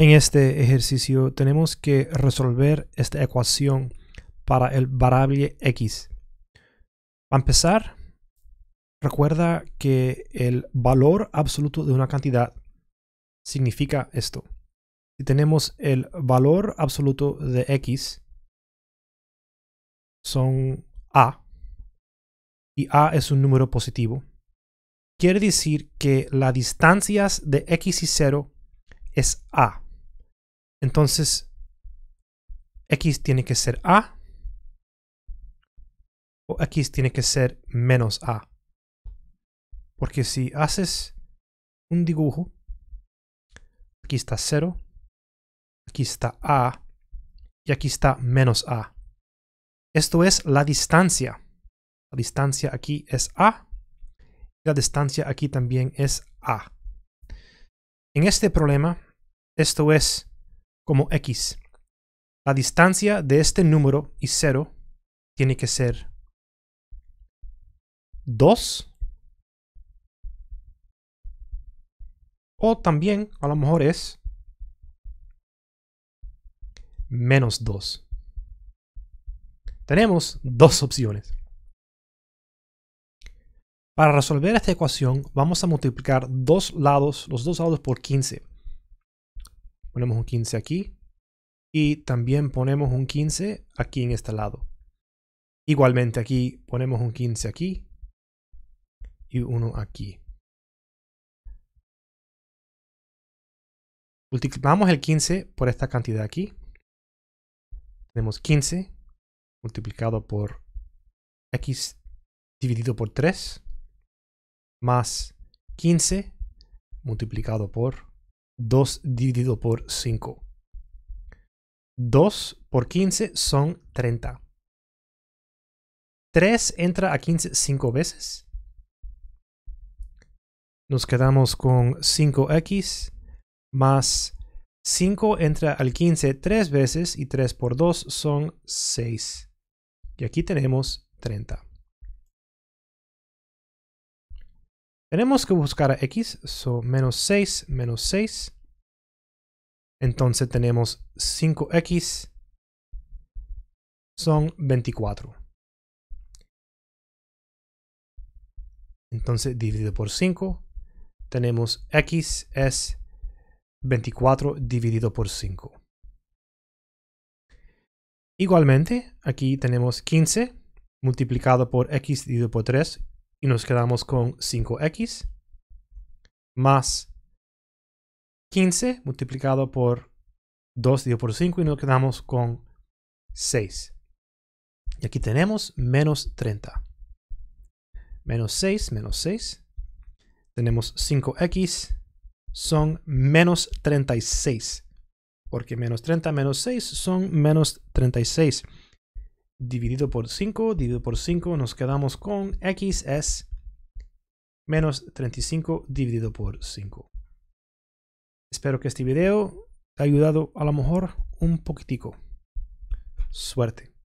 En este ejercicio tenemos que resolver esta ecuación para el variable x. Para empezar, recuerda que el valor absoluto de una cantidad significa esto. Si tenemos el valor absoluto de x, son a, y a es un número positivo, quiere decir que las distancias de x y 0 es a. Entonces, x tiene que ser a o x tiene que ser menos a. Porque si haces un dibujo, aquí está 0, aquí está a y aquí está menos a. Esto es la distancia. La distancia aquí es a y la distancia aquí también es a. En este problema, esto es como x. La distancia de este número y 0 tiene que ser 2. O también a lo mejor es menos 2. Tenemos dos opciones. Para resolver esta ecuación vamos a multiplicar dos lados, los dos lados por 15. Ponemos un 15 aquí. Y también ponemos un 15 aquí en este lado. Igualmente aquí ponemos un 15 aquí y uno aquí. Multiplicamos el 15 por esta cantidad aquí. Tenemos 15 multiplicado por x dividido por 3 más 15 multiplicado por 2 dividido por 5. 2 por 15 son 30. 3 entra a 15 5 veces. Nos quedamos con 5x más 5 entra al 15 3 veces y 3 por 2 son 6. Y aquí tenemos 30. Tenemos que buscar a x, son menos 6 menos 6. Entonces tenemos 5x son 24. Entonces dividido por 5 tenemos x es 24 dividido por 5. Igualmente, aquí tenemos 15 multiplicado por x dividido por 3 y nos quedamos con 5x más 15 multiplicado por 2 dividido por 5 y nos quedamos con 6. Y aquí tenemos menos 30. Menos 6, menos 6. Tenemos 5x, son menos 36. Porque menos 30 menos 6 son menos 36 dividido por 5, dividido por 5, nos quedamos con x es menos 35 dividido por 5. Espero que este video te haya ayudado a lo mejor un poquitico. Suerte.